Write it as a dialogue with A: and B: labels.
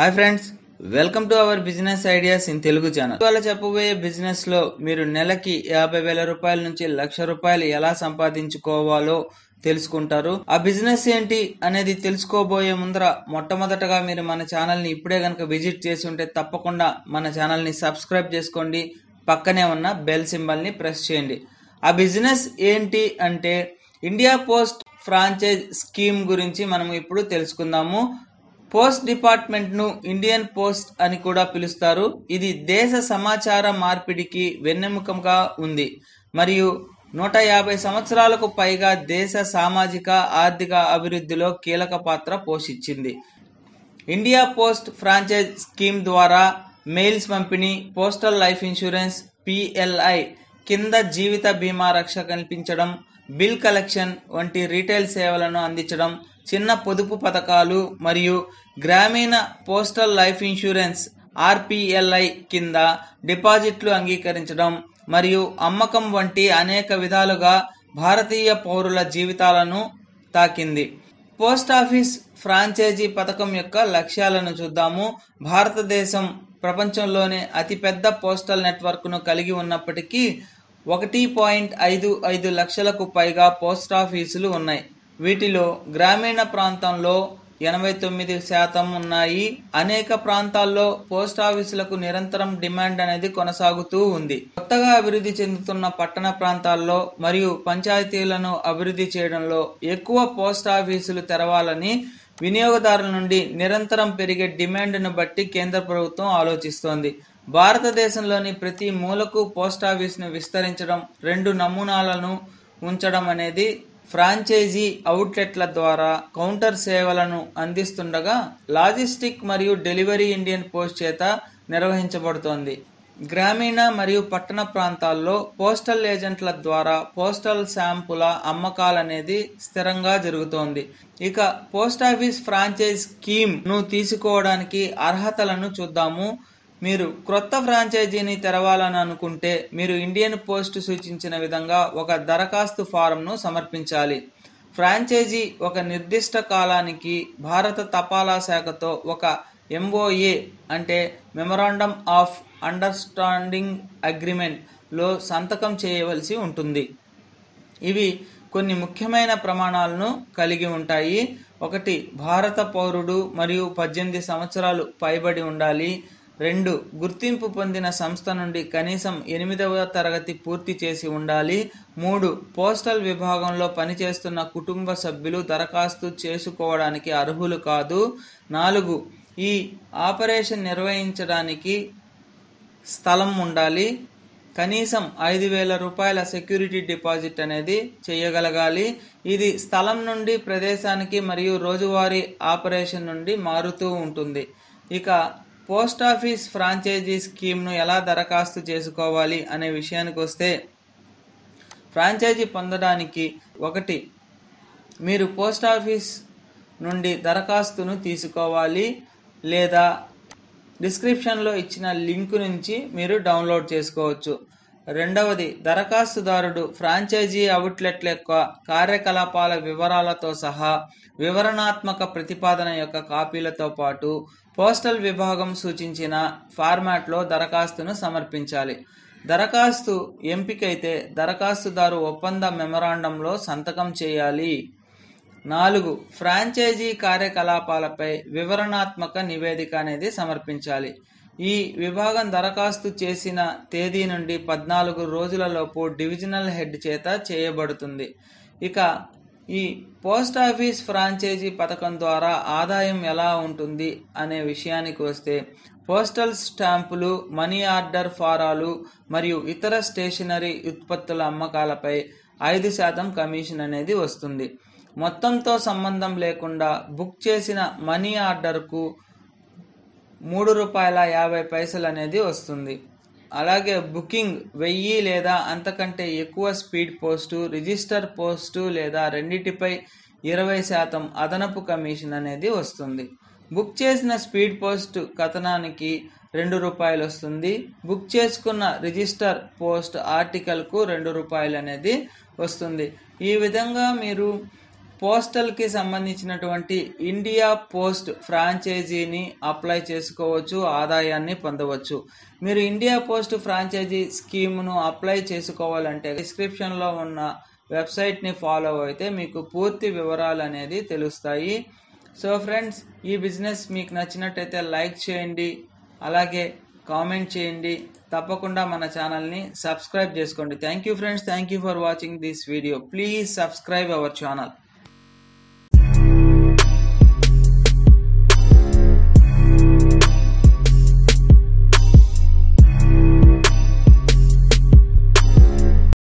A: hi friends welcome to our business ideas in Telugu channel ఇవాళ చెప్పబోయే business లో మీరు నెలకి యాభై వేల రూపాయల నుంచి లక్ష రూపాయలు ఎలా సంపాదించుకోవాలో తెలుసుకుంటారు ఆ బిజినెస్ ఏంటి అనేది తెలుసుకోబోయే ముందర మొట్టమొదటగా మీరు మన ఛానల్ని ఇప్పుడే కనుక విజిట్ చేసి ఉంటే తప్పకుండా మన ఛానల్ని సబ్స్క్రైబ్ చేసుకోండి పక్కనే ఉన్న బెల్ సింబల్ని ప్రెస్ చేయండి ఆ బిజినెస్ ఏంటి అంటే ఇండియా పోస్ట్ ఫ్రాంచైజ్ స్కీమ్ గురించి మనం ఇప్పుడు తెలుసుకుందాము పోస్ట్ డిపార్ట్మెంట్ ను ఇండియన్ పోస్ట్ అని కూడా పిలుస్తారు ఇది దేశ సమాచార మార్పిడికి వెన్నెముకంగా ఉంది మరియు నూట యాభై సంవత్సరాలకు పైగా దేశ సామాజిక ఆర్థిక అభివృద్ధిలో కీలక పాత్ర పోషించింది ఇండియా పోస్ట్ ఫ్రాంచైజ్ స్కీమ్ ద్వారా మెయిల్స్ పంపిణీ పోస్టల్ లైఫ్ ఇన్సూరెన్స్ పిఎల్ఐ కింద జీవిత బీమా రక్ష కల్పించడం బిల్ కలెక్షన్ వంటి రీటైల్ సేవలను అందించడం చిన్న పొదుపు పథకాలు మరియు గ్రామీణ పోస్టల్ లైఫ్ ఇన్సూరెన్స్ ఆర్పిఎల్ఐ కింద డిపాజిట్లు అంగీకరించడం మరియు అమ్మకం వంటి అనేక విధాలుగా భారతీయ పౌరుల జీవితాలను తాకింది పోస్ట్ ఆఫీస్ ఫ్రాంచైజీ పథకం యొక్క లక్ష్యాలను చూద్దాము భారతదేశం ప్రపంచంలోనే అతిపెద్ద పోస్టల్ నెట్వర్క్ను కలిగి ఉన్నప్పటికీ ఒకటి పాయింట్ ఐదు ఐదు లక్షలకు పైగా పోస్టాఫీసులు ఉన్నాయి వీటిలో గ్రామీణ ప్రాంతంలో ఎనభై తొమ్మిది శాతం ఉన్నాయి అనేక ప్రాంతాల్లో పోస్టాఫీసులకు నిరంతరం డిమాండ్ అనేది కొనసాగుతూ ఉంది కొత్తగా అభివృద్ధి చెందుతున్న పట్టణ ప్రాంతాల్లో మరియు పంచాయతీలను అభివృద్ధి చేయడంలో ఎక్కువ పోస్టాఫీసులు తెరవాలని వినియోగదారుల నుండి నిరంతరం పెరిగే డిమాండ్ను బట్టి కేంద్ర ప్రభుత్వం ఆలోచిస్తోంది భారతదేశంలోని ప్రతి మూలకు పోస్టాఫీస్ను విస్తరించడం రెండు నమూనాలను ఉంచడం అనేది ఫ్రాంచైజీ అవుట్లెట్ల ద్వారా కౌంటర్ సేవలను అందిస్తుండగా లాజిస్టిక్ మరియు డెలివరీ ఇండియన్ పోస్ట్ చేత నిర్వహించబడుతోంది గ్రామీణ మరియు పట్టణ ప్రాంతాల్లో పోస్టల్ ఏజెంట్ల ద్వారా పోస్టల్ శాంపుల అమ్మకాలనేది స్థిరంగా జరుగుతోంది ఇక పోస్టాఫీస్ ఫ్రాంచైజ్ స్కీమ్ను తీసుకోవడానికి అర్హతలను చూద్దాము మీరు క్రొత్త ఫ్రాంచైజీని తెరవాలని అనుకుంటే మీరు ఇండియన్ పోస్ట్ సూచించిన విధంగా ఒక దరఖాస్తు ఫారంను సమర్పించాలి ఫ్రాంచైజీ ఒక నిర్దిష్ట కాలానికి భారత తపాలా శాఖతో ఒక ఎంఓఏ అంటే మెమరాండమ్ ఆఫ్ అండర్స్టాండింగ్ అగ్రిమెంట్లో సంతకం చేయవలసి ఉంటుంది ఇవి కొన్ని ముఖ్యమైన ప్రమాణాలను కలిగి ఉంటాయి ఒకటి భారత పౌరుడు మరియు పద్దెనిమిది సంవత్సరాలు పైబడి ఉండాలి రెండు గుర్తింపు పొందిన సంస్థ నుండి కనీసం ఎనిమిదవ తరగతి పూర్తి చేసి ఉండాలి మూడు పోస్టల్ విభాగంలో పనిచేస్తున్న కుటుంబ సభ్యులు దరఖాస్తు చేసుకోవడానికి అర్హులు కాదు నాలుగు ఈ ఆపరేషన్ నిర్వహించడానికి స్థలం ఉండాలి కనీసం ఐదు వేల రూపాయల సెక్యూరిటీ డిపాజిట్ అనేది చేయగలగాలి ఇది స్థలం నుండి ప్రదేశానికి మరియు రోజువారీ ఆపరేషన్ నుండి మారుతూ ఉంటుంది ఇక పోస్ట్ ఆఫీస్ ఫ్రాంచైజీ స్కీమ్ను ఎలా దరఖాస్తు చేసుకోవాలి అనే విషయానికి వస్తే ఫ్రాంచైజీ పొందడానికి ఒకటి మీరు పోస్ట్ ఆఫీస్ నుండి దరఖాస్తును తీసుకోవాలి లేదా డిస్క్రిప్షన్లో ఇచ్చిన లింక్ నుంచి మీరు డౌన్లోడ్ చేసుకోవచ్చు రెండవది దరఖాస్తుదారుడు ఫ్రాంచైజీ అవుట్లెట్ల యొక్క కార్యకలాపాల వివరాలతో సహా వివరణాత్మక ప్రతిపాదన యొక్క కాపీలతో పాటు పోస్టల్ విభాగం సూచించిన ఫార్మాట్లో దరఖాస్తును సమర్పించాలి దరఖాస్తు ఎంపికైతే దరఖాస్తుదారు ఒప్పంద మెమరాండంలో సంతకం చేయాలి నాలుగు ఫ్రాంచైజీ కార్యకలాపాలపై వివరణాత్మక నివేదిక అనేది సమర్పించాలి ఈ విభాగం దరఖాస్తు చేసిన తేదీ నుండి పద్నాలుగు రోజులలోపు డివిజనల్ హెడ్ చేత చేయబడుతుంది ఇక ఈ పోస్ట్ ఆఫీస్ ఫ్రాంచైజీ పథకం ద్వారా ఆదాయం ఎలా ఉంటుంది అనే విషయానికి వస్తే పోస్టల్ స్టాంపులు మనీ ఆర్డర్ ఫారాలు మరియు ఇతర స్టేషనరీ ఉత్పత్తుల అమ్మకాలపై ఐదు శాతం కమిషన్ అనేది వస్తుంది మొత్తంతో సంబంధం లేకుండా బుక్ చేసిన మనీ ఆర్డర్కు మూడు రూపాయల యాభై పైసలు అనేది వస్తుంది అలాగే బుకింగ్ వెయ్యి లేదా అంతకంటే ఎక్కువ స్పీడ్ పోస్టు రిజిస్టర్ పోస్టు లేదా రెండింటిపై ఇరవై శాతం అదనపు కమిషన్ అనేది వస్తుంది బుక్ చేసిన స్పీడ్ పోస్ట్ కథనానికి రెండు రూపాయలు వస్తుంది బుక్ చేసుకున్న రిజిస్టర్ పోస్ట్ ఆర్టికల్కు రెండు రూపాయలు అనేది వస్తుంది ఈ విధంగా మీరు పోస్టల్కి సంబంధించినటువంటి ఇండియా పోస్ట్ ఫ్రాంచైజీని అప్లై చేసుకోవచ్చు ఆదాయాన్ని పొందవచ్చు మీరు ఇండియా పోస్ట్ ఫ్రాంచైజీ స్కీమ్ను అప్లై చేసుకోవాలంటే డిస్క్రిప్షన్లో ఉన్న వెబ్సైట్ని ఫాలో అయితే మీకు పూర్తి వివరాలు అనేది తెలుస్తాయి సో ఫ్రెండ్స్ ఈ బిజినెస్ మీకు నచ్చినట్టయితే లైక్ చేయండి అలాగే కామెంట్ చేయండి తప్పకుండా మన ఛానల్ని సబ్స్క్రైబ్ చేసుకోండి thank you friends thank you for watching this video please subscribe our channel